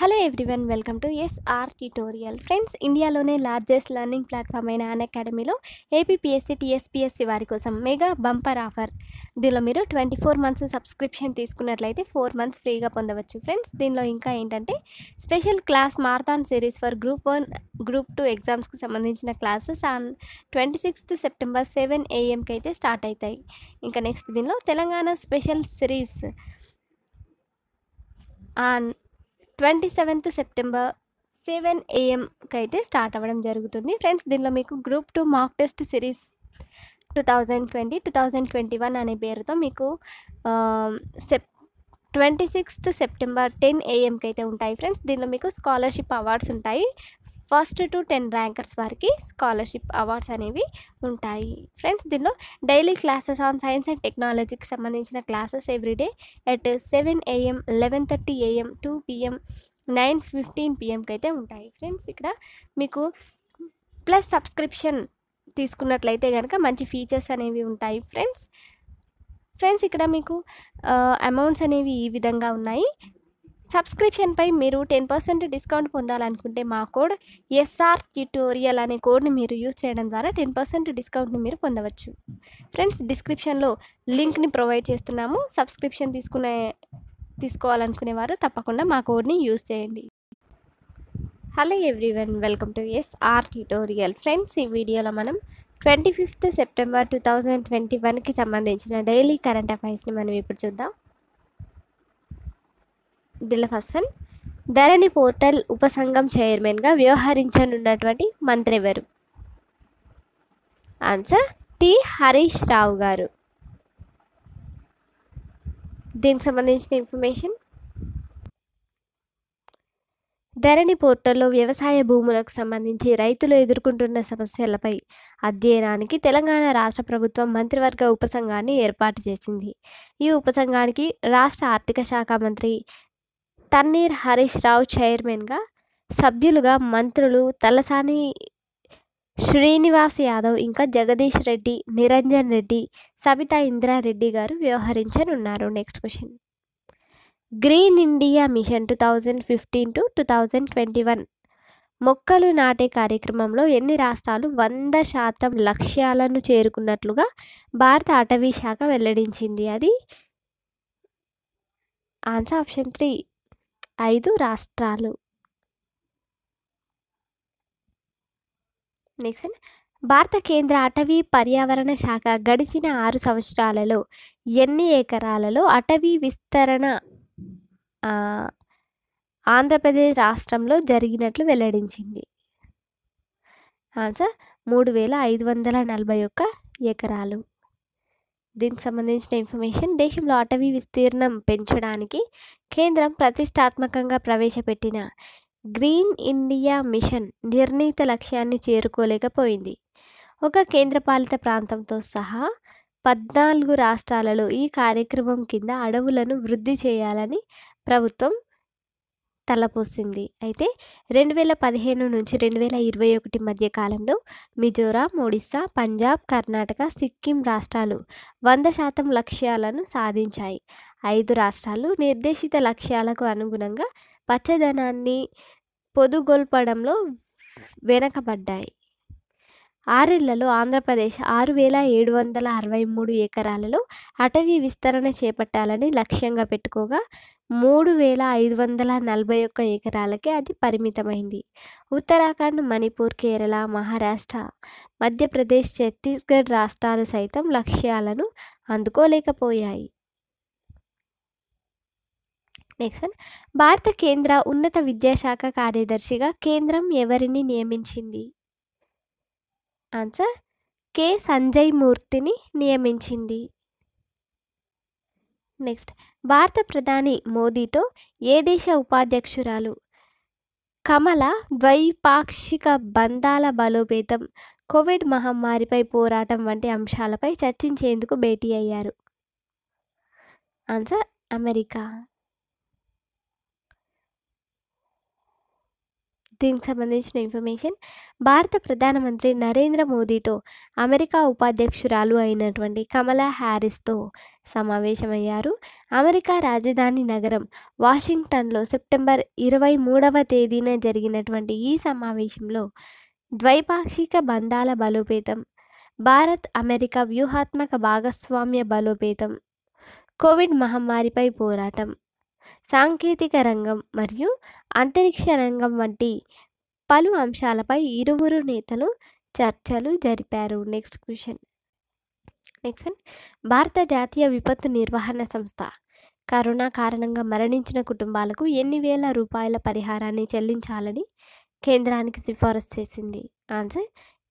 hello everyone welcome to S R tutorial friends ఇండియాలోనే largest learning platform అయిన అన్ అకాడమీలో ఏపీపీఎస్సీ టీఎస్పీఎస్సీ వారి కోసం మెగా బంపర్ ఆఫర్ దీనిలో మీరు ట్వంటీ ఫోర్ మంత్స్ సబ్స్క్రిప్షన్ తీసుకున్నట్లయితే ఫోర్ మంత్స్ ఫ్రీగా పొందవచ్చు ఫ్రెండ్స్ దీనిలో ఇంకా ఏంటంటే special class marathon series for group one group two ఎగ్జామ్స్కి సంబంధించిన classes on twenty sixth September seven ఏఎంకి అయితే స్టార్ట్ అవుతాయి ఇంకా నెక్స్ట్ దీనిలో Telangana special series on twenty seventh September seven ఏఎంకి అయితే స్టార్ట్ అవ్వడం జరుగుతుంది ఫ్రెండ్స్ దీనిలో మీకు group two mock test series two thousand twenty two thousand twenty one అనే పేరుతో మీకు sep twenty sixth September ten ఏఎంకి అయితే ఉంటాయి ఫ్రెండ్స్ దీనిలో మీకు స్కాలర్షిప్ అవార్డ్స్ ఉంటాయి ఫస్ట్ టు టెన్ ర్యాంకర్స్ వారికి స్కాలర్షిప్ అవార్డ్స్ అనేవి ఉంటాయి ఫ్రెండ్స్ దీనిలో daily classes on science and టెక్నాలజీకి సంబంధించిన classes everyday at seven AM eleven thirty AM two PM nine fifteen పిఎంకి అయితే ఉంటాయి ఫ్రెండ్స్ ఇక్కడ మీకు ప్లస్ సబ్స్క్రిప్షన్ తీసుకున్నట్లయితే కనుక మంచి ఫీచర్స్ అనేవి ఉంటాయి ఫ్రెండ్స్ ఫ్రెండ్స్ ఇక్కడ మీకు అమౌంట్స్ అనేవి ఈ విధంగా ఉన్నాయి సబ్స్క్రిప్షన్పై మీరు టెన్ పర్సెంట్ డిస్కౌంట్ పొందాలనుకుంటే మా కోడ్ ఎస్ఆర్ ట్యూటోరియల్ అనే కోడ్ని మీరు యూజ్ చేయడం ద్వారా టెన్ పర్సెంట్ డిస్కౌంట్ని మీరు పొందవచ్చు ఫ్రెండ్స్ డిస్క్రిప్షన్లో లింక్ని ప్రొవైడ్ చేస్తున్నాము సబ్స్క్రిప్షన్ తీసుకునే తీసుకోవాలనుకునే వారు తప్పకుండా మా కోడ్ని యూజ్ చేయండి hello everyone welcome to SR tutorial friends ఈ వీడియోలో మనం twenty fifth September two thousand twenty వన్కి సంబంధించిన డైలీ కరెంట్ అఫైర్స్ని మనం ఇప్పుడు చూద్దాం దీనిలో ఫస్ట్ వన్ ధరణి పోర్టల్ ఉపసంఘం చైర్మన్గా వ్యవహరించనున్నటువంటి మంత్రి ఎవరు ఆన్సర్ టి హరీష్ రావు గారు దీనికి సంబంధించిన ఇన్ఫర్మేషన్ ధరణి పోర్టల్లో వ్యవసాయ భూములకు సంబంధించి రైతులు ఎదుర్కొంటున్న సమస్యలపై అధ్యయనానికి తెలంగాణ రాష్ట్ర ప్రభుత్వం మంత్రివర్గ ఉపసంఘాన్ని ఏర్పాటు చేసింది ఈ ఉపసంఘానికి రాష్ట్ర ఆర్థిక శాఖ మంత్రి తన్నీర్ హరీష్ రావు చైర్మన్గా సభ్యులుగా మంత్రులు తలసాని శ్రీనివాస్ యాదవ్ ఇంకా జగదీష్ రెడ్డి నిరంజన్ రెడ్డి సబితా ఇంద్రారెడ్డి గారు వ్యవహరించనున్నారు next question green India mission two thousand fifteen to two thousand twenty one మొక్కలు నాటే కార్యక్రమంలో ఎన్ని రాష్ట్రాలు వంద శాతం లక్ష్యాలను చేరుకున్నట్లుగా భారత అటవీ శాఖ వెల్లడించింది అది ఆన్సర్ ఆప్షన్ త్రీ ఐదు రాష్ట్రాలు నెక్స్ట్ భారత కేంద్ర అటవీ పర్యావరణ శాఖ గడిచిన ఆరు సంవత్సరాలలో ఎన్ని ఎకరాలలో అటవీ విస్తరణ ఆంధ్రప్రదేశ్ రాష్ట్రంలో జరిగినట్లు వెల్లడించింది ఆన్సర్ మూడు వేల ఐదు వందల నలభై ఒక్క ఎకరాలు దీనికి సంబంధించిన ఇన్ఫర్మేషన్ దేశంలో అటవీ విస్తీర్ణం పెంచడానికి కేంద్రం ప్రతిష్టాత్మకంగా ప్రవేశపెట్టిన గ్రీన్ ఇండియా మిషన్ నిర్ణీత లక్ష్యాన్ని చేరుకోలేకపోయింది ఒక కేంద్రపాలిత ప్రాంతంతో సహా పద్నాలుగు రాష్ట్రాలలో ఈ కార్యక్రమం కింద అడవులను వృద్ధి చేయాలని ప్రభుత్వం తలపోసింది అయితే రెండు వేల పదిహేను నుంచి రెండు వేల ఇరవై ఒకటి మధ్య కాలంలో మిజోరాం ఒడిస్సా పంజాబ్ కర్ణాటక సిక్కిం రాష్ట్రాలు వంద శాతం లక్ష్యాలను సాధించాయి ఐదు రాష్ట్రాలు నిర్దేశిత లక్ష్యాలకు అనుగుణంగా పచ్చదనాన్ని పొదుగొల్పడంలో వెనకబడ్డాయి ఆరేళ్లలో ఆంధ్రప్రదేశ్ ఆరు వేల ఏడు వందల అరవై మూడు ఎకరాలలో అటవీ విస్తరణ చేపట్టాలని లక్ష్యంగా పెట్టుకోగా మూడు వేల ఐదు వందల నలభై ఒక్క ఎకరాలకే అది పరిమితమైంది ఉత్తరాఖండ్ మణిపూర్ కేరళ మహారాష్ట్ర మధ్యప్రదేశ్ ఛత్తీస్గఢ్ రాష్ట్రాలు సైతం లక్ష్యాలను అందుకోలేకపోయాయి నెక్స్ట్ వన్ భారత కేంద్ర ఉన్నత విద్యాశాఖ కార్యదర్శిగా కేంద్రం ఎవరిని నియమించింది ఆన్సర్ కె సంజయ్ మూర్తిని నియమించింది నెక్స్ట్ భారత ప్రధాని మోదీతో ఏ దేశ ఉపాధ్యక్షురాలు కమల ద్వైపాక్షిక బంధాల బలోపేతం కోవిడ్ మహమ్మారిపై పోరాటం వంటి అంశాలపై చర్చించేందుకు భేటీ అయ్యారు ఆన్సర్ అమెరికా దీనికి సంబంధించిన ఇన్ఫర్మేషన్ భారత ప్రధానమంత్రి నరేంద్ర మోదీతో అమెరికా ఉపాధ్యక్షురాలు అయినటువంటి కమలా హ్యారిస్తో సమావేశమయ్యారు అమెరికా రాజధాని నగరం వాషింగ్టన్లో సెప్టెంబర్ ఇరవై మూడవ తేదీన జరిగినటువంటి ఈ సమావేశంలో ద్వైపాక్షిక బంధాల బలోపేతం భారత్ అమెరికా వ్యూహాత్మక భాగస్వామ్య బలోపేతం కోవిడ్ మహమ్మారిపై పోరాటం సాంకేతిక రంగం మరియు అంతరిక్ష రంగం వంటి పలు అంశాలపై ఇరువురు నేతలు చర్చలు జరిపారు నెక్స్ట్ క్వశ్చన్ నెక్స్ట్ వన్ భారత జాతీయ విపత్తు నిర్వహణ సంస్థ కరోనా కారణంగా మరణించిన కుటుంబాలకు ఎన్ని వేల రూపాయల పరిహారాన్ని చెల్లించాలని కేంద్రానికి సిఫారసు చేసింది ఆన్సర్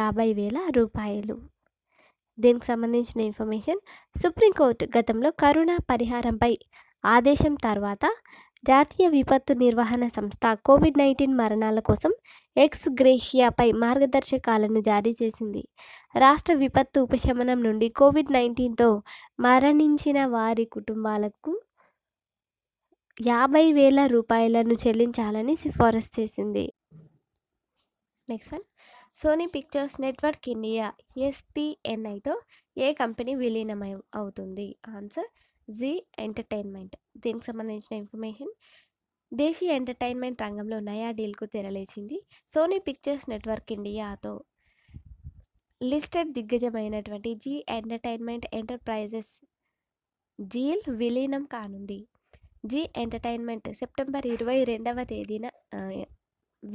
యాభై వేల రూపాయలు దీనికి సంబంధించిన ఇన్ఫర్మేషన్ సుప్రీంకోర్టు గతంలో కరోనా పరిహారంపై ఆదేశం తర్వాత జాతీయ విపత్తు నిర్వహణ సంస్థ కోవిడ్ నైన్టీన్ మరణాల కోసం ఎక్స్ గ్రేషియాపై మార్గదర్శకాలను జారీ చేసింది రాష్ట్ర విపత్తు ఉపశమనం నుండి కోవిడ్ నైన్టీన్తో మరణించిన వారి కుటుంబాలకు యాభై వేల రూపాయలను చెల్లించాలని సిఫారసు చేసింది next one Sony Pictures Network India ఎస్పిఎన్ఐతో ఏ కంపెనీ విలీనం అవుతుంది ఆన్సర్ జీ ఎంటర్టైన్మెంట్ దీనికి సంబంధించిన ఇన్ఫర్మేషన్ దేశీయ ఎంటర్టైన్మెంట్ రంగంలో నయా డీల్కు తెరలేచింది సోనీ పిక్చర్స్ నెట్వర్క్ ఇండియాతో లిస్టెడ్ దిగ్గజమైనటువంటి జీ ఎంటర్టైన్మెంట్ ఎంటర్ప్రైజెస్ జీల్ విలీనం కానుంది జీ ఎంటర్టైన్మెంట్ సెప్టెంబర్ ఇరవై రెండవ తేదీన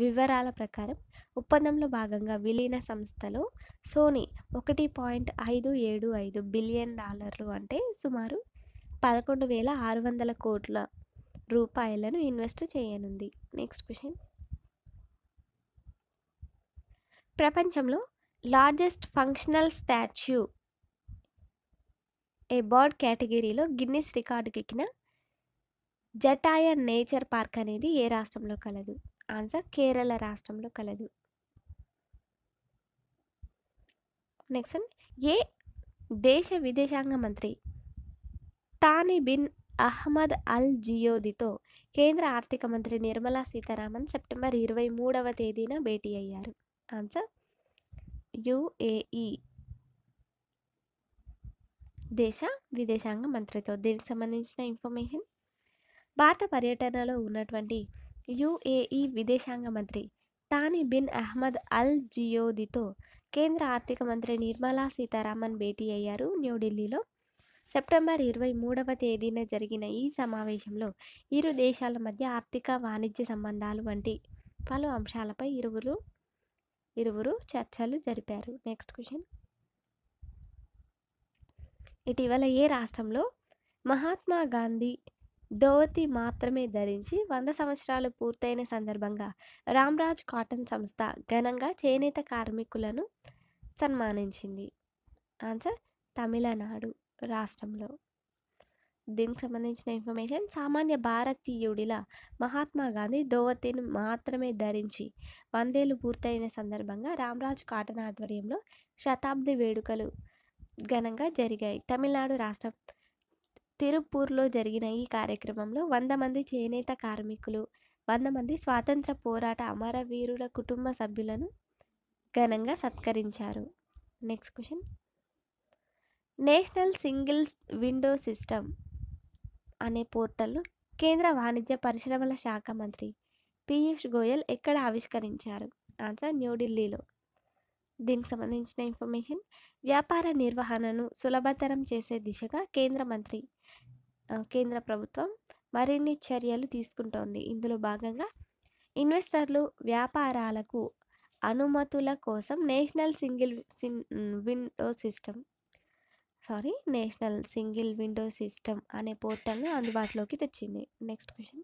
వివరాల ప్రకారం ఒప్పందంలో భాగంగా విలీన సంస్థలో సోనీ ఒకటి పాయింట్ ఐదు ఏడు ఐదు బిలియన్ డాలర్లు అంటే సుమారు పదకొండు వేల ఆరు వందల కోట్ల రూపాయలను ఇన్వెస్ట్ చేయనుంది నెక్స్ట్ క్వశ్చన్ ప్రపంచంలో లార్జెస్ట్ ఫంక్షనల్ స్టాచ్యూ ఏ బర్డ్ కేటగిరీలో గిన్నెస్ రికార్డుకి ఎక్కిన జటాయ నేచర్ పార్క్ అనేది ఏ రాష్ట్రంలో కలదు ఆన్సర్ కేరళ రాష్ట్రంలో కలదు నెక్స్ట్ ఏ దేశ విదేశాంగ మంత్రి తాని బిన్ అహ్మద్ అల్ జియోదితో కేంద్ర ఆర్థిక మంత్రి నిర్మలా సీతారామన్ సెప్టెంబర్ ఇరవై మూడవ తేదీన భేటీ అయ్యారు ఆన్సర్ యుఏఈ దేశ విదేశాంగ మంత్రితో దీనికి సంబంధించిన ఇన్ఫర్మేషన్ భారత పర్యటనలో ఉన్నటువంటి యుఏఈ విదేశాంగ మంత్రి తాని బిన్ అహ్మద్ అల్ జియోదితో కేంద్ర ఆర్థిక మంత్రి నిర్మలా సీతారామన్ భేటీ అయ్యారు న్యూఢిల్లీలో సెప్టెంబర్ ఇరవై మూడవ తేదీన జరిగిన ఈ సమావేశంలో ఇరు దేశాల మధ్య ఆర్థిక వాణిజ్య సంబంధాలు వంటి పలు అంశాలపై ఇరువురు ఇరువురు చర్చలు జరిపారు నెక్స్ట్ క్వశ్చన్ ఇటీవల ఏ రాష్ట్రంలో మహాత్మా గాంధీ ధోవతి మాత్రమే ధరించి వంద సంవత్సరాలు పూర్తయిన సందర్భంగా రామ్రాజ్ కాటన్ సంస్థ ఘనంగా చేనేత కార్మికులను సన్మానించింది ఆన్సర్ తమిళనాడు రాష్ట్రంలో దీనికి సంబంధించిన ఇన్ఫర్మేషన్ సామాన్య భారతీయుడిలా మహాత్మా గాంధీ దోవతిని మాత్రమే ధరించి వందేలు పూర్తయిన సందర్భంగా రామరాజు కాటన్ ఆధ్వర్యంలో శతాబ్ది వేడుకలు ఘనంగా జరిగాయి తమిళనాడు రాష్ట్రం తిరుపూర్లో జరిగిన ఈ కార్యక్రమంలో వంద మంది చేనేత కార్మికులు వంద మంది స్వాతంత్ర పోరాట అమరవీరుల కుటుంబ సభ్యులను ఘనంగా సత్కరించారు next question national singles window system అనే పోర్టల్ను కేంద్ర వాణిజ్య పరిశ్రమల శాఖ మంత్రి పీయూష్ గోయల్ ఎక్కడ ఆవిష్కరించారు ఆన్సర్ న్యూఢిల్లీలో దీనికి సంబంధించిన ఇన్ఫర్మేషన్ వ్యాపార నిర్వహణను సులభతరం చేసే దిశగా కేంద్ర మంత్రి కేంద్ర ప్రభుత్వం మరిన్ని చర్యలు తీసుకుంటోంది ఇందులో భాగంగా ఇన్వెస్టర్లు వ్యాపారాలకు అనుమతుల కోసం national single window system sorry national single window system అనే పోర్టల్ను అందుబాటులోకి తెచ్చింది నెక్స్ట్ క్వశ్చన్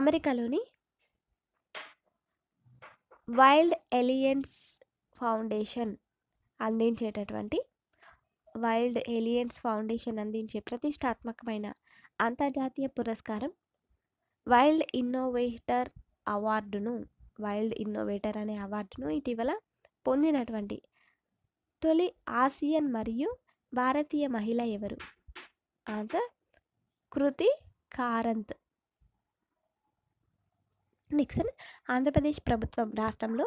అమెరికాలోని వైల్డ్ ఎలియన్స్ ఫౌండేషన్ అందించేటటువంటి వైల్డ్ ఎలియన్స్ ఫౌండేషన్ అందించే ప్రతిష్టాత్మకమైన అంతర్జాతీయ పురస్కారం వైల్డ్ ఇన్నోవేటర్ అవార్డును వైల్డ్ ఇన్నోవేటర్ అనే అవార్డును ఇటీవల పొందినటువంటి తొలి ఆసియన్ మరియు భారతీయ మహిళ ఎవరు ఆన్సర్ కృతి కారంత్ నెక్స్ట్ ఆంధ్రప్రదేశ్ ప్రభుత్వం రాష్ట్రంలో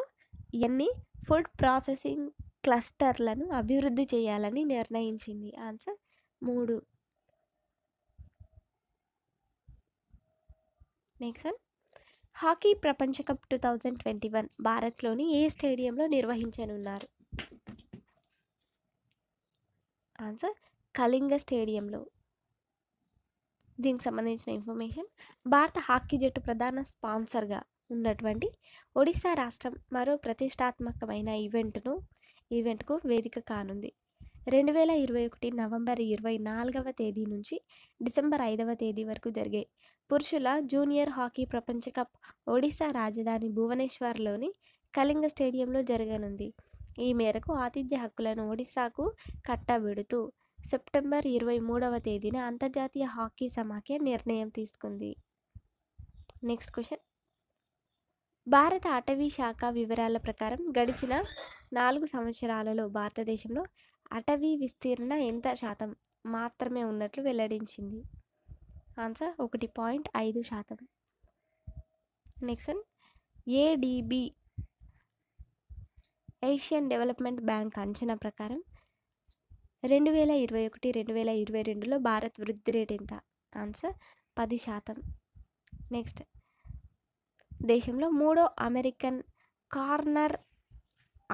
ఎన్ని ఫుడ్ ప్రాసెసింగ్ క్లస్టర్లను అభివృద్ధి చేయాలని నిర్ణయించింది ఆన్సర్ మూడు నెక్స్ట్ హాకీ ప్రపంచ cup two thousand twenty one భారత్లోని ఏ స్టేడియంలో నిర్వహించనున్నారు ఆన్సర్ కళింగ స్టేడియంలో దీనికి సంబంధించిన ఇన్ఫర్మేషన్ భారత హాకీ జట్టు ప్రధాన స్పాన్సర్గా ఉన్నటువంటి ఒడిశా రాష్ట్రం మరో ప్రతిష్టాత్మకమైన ఈవెంట్ను ఈవెంట్కు వేదిక కానుంది రెండు వేల ఇరవై ఒకటి నవంబర్ ఇరవై నాలుగవ తేదీ నుంచి డిసెంబర్ ఐదవ తేదీ వరకు జరిగే పురుషుల జూనియర్ హాకీ ప్రపంచ కప్ ఒడిశా రాజధాని భువనేశ్వర్లోని కళింగ స్టేడియంలో జరగనుంది ఈ మేరకు ఆతిథ్య హక్కులను ఒడిశాకు కట్టబెడుతూ సెప్టెంబర్ ఇరవై మూడవ తేదీన అంతర్జాతీయ హాకీ సమాఖ్య నిర్ణయం తీసుకుంది నెక్స్ట్ క్వశ్చన్ భారత అటవీ శాఖ వివరాల ప్రకారం గడిచిన నాలుగు సంవత్సరాలలో భారతదేశంలో అటవీ విస్తీర్ణ ఎంత శాతం మాత్రమే ఉన్నట్లు వెల్లడించింది ఆన్సర్ ఒకటి పాయింట్ ఐదు శాతం next ADB Asian development bank అంచనా ప్రకారం రెండు వేల ఇరవై ఒకటి రెండు వేల ఇరవై రెండులో భారత్ వృద్ధి రేట్ ఎంత ఆన్సర్ పది శాతం నెక్స్ట్ దేశంలో మూడో అమెరికన్ కార్నర్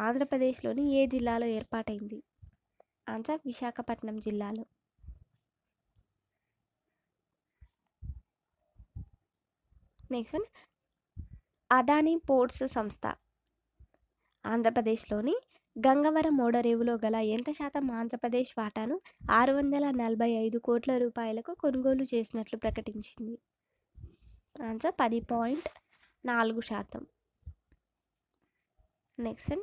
ఆంధ్రప్రదేశ్లోని ఏ జిల్లాలో ఏర్పాటైంది ఆన్సర్ విశాఖపట్నం జిల్లాలో నెక్స్ట్ అదాని అదానీ పోర్ట్స్ సంస్థ ఆంధ్రప్రదేశ్లోని గంగవరం మోడరేవులో గల ఎంత శాతం ఆంధ్రప్రదేశ్ వాటాను ఆరు వందల నలభై ఐదు కోట్ల రూపాయలకు కొనుగోలు చేసినట్లు ప్రకటించింది ఆన్సర్ పది పాయింట్ నాలుగు శాతం నెక్స్ట్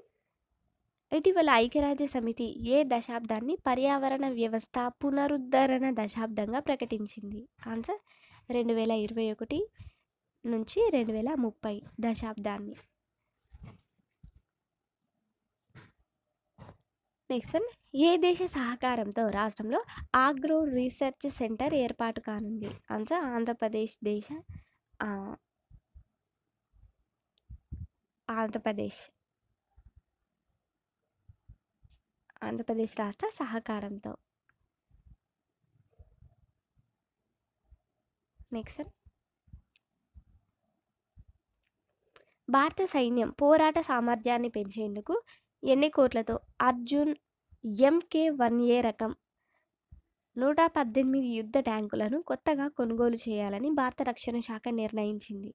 ఇటీవల ఐక్యరాజ్య సమితి ఏ దశాబ్దాన్ని పర్యావరణ వ్యవస్థ పునరుద్ధరణ దశాబ్దంగా ప్రకటించింది ఆన్సర్ రెండు వేల ఇరవై ఒకటి నుంచి రెండు వేల ముప్పై దశాబ్దాన్ని నెక్స్ట్ వన్ ఏ దేశ సహకారంతో రాష్ట్రంలో ఆగ్రో రీసెర్చ్ సెంటర్ ఏర్పాటు కానుంది అంశ ఆంధ్రప్రదేశ్ దేశ ఆంధ్రప్రదేశ్ ఆంధ్రప్రదేశ్ రాష్ట్ర సహకారంతో నెక్స్ట్ వన్ భారత సైన్యం పోరాట సామర్థ్యాన్ని పెంచేందుకు ఎన్ని కోట్లతో అర్జున్ ఎంకే వన్ ఏ రకం నూట పద్దెనిమిది యుద్ధ ట్యాంకులను కొత్తగా కొనుగోలు చేయాలని భారత రక్షణ శాఖ నిర్ణయించింది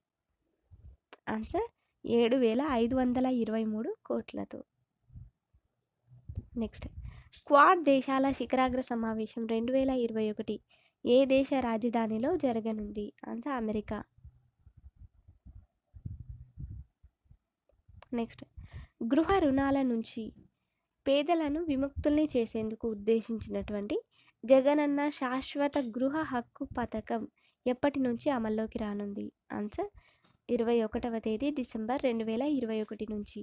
ఆన్సర్ ఏడు వేల ఐదు వందల ఇరవై మూడు కోట్లతో నెక్స్ట్ క్వాడ్ దేశాల శిఖరాగ్ర సమావేశం రెండు వేల ఇరవై ఒకటి ఏ దేశ రాజధానిలో జరగనుంది ఆన్సర్ అమెరికా నెక్స్ట్ గృహ రుణాల నుంచి పేదలను విముక్తుల్ని చేసేందుకు ఉద్దేశించినటువంటి జగనన్న శాశ్వత గృహ హక్కు పథకం ఎప్పటి నుంచి అమల్లోకి రానుంది ఆన్సర్ ఇరవై ఒకటవ తేదీ డిసెంబర్ రెండు వేల ఇరవై ఒకటి నుంచి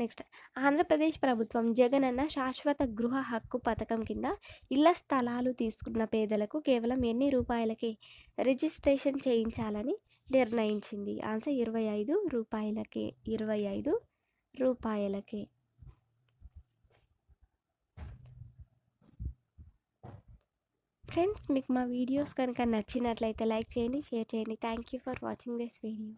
నెక్స్ట్ ఆంధ్రప్రదేశ్ ప్రభుత్వం జగనన్న శాశ్వత గృహ హక్కు పథకం కింద ఇళ్ల స్థలాలు తీసుకున్న పేదలకు కేవలం ఎన్ని రూపాయలకి రిజిస్ట్రేషన్ చేయించాలని నిర్ణయించింది ఆన్సర్ ఇరవై ఐదు రూపాయలకే ఇరవై ఐదు రూపాయలకే ఫ్రెండ్స్ మీకు మా వీడియోస్ కనుక నచ్చినట్లయితే లైక్ చేయండి షేర్ చేయండి thank you for watching this video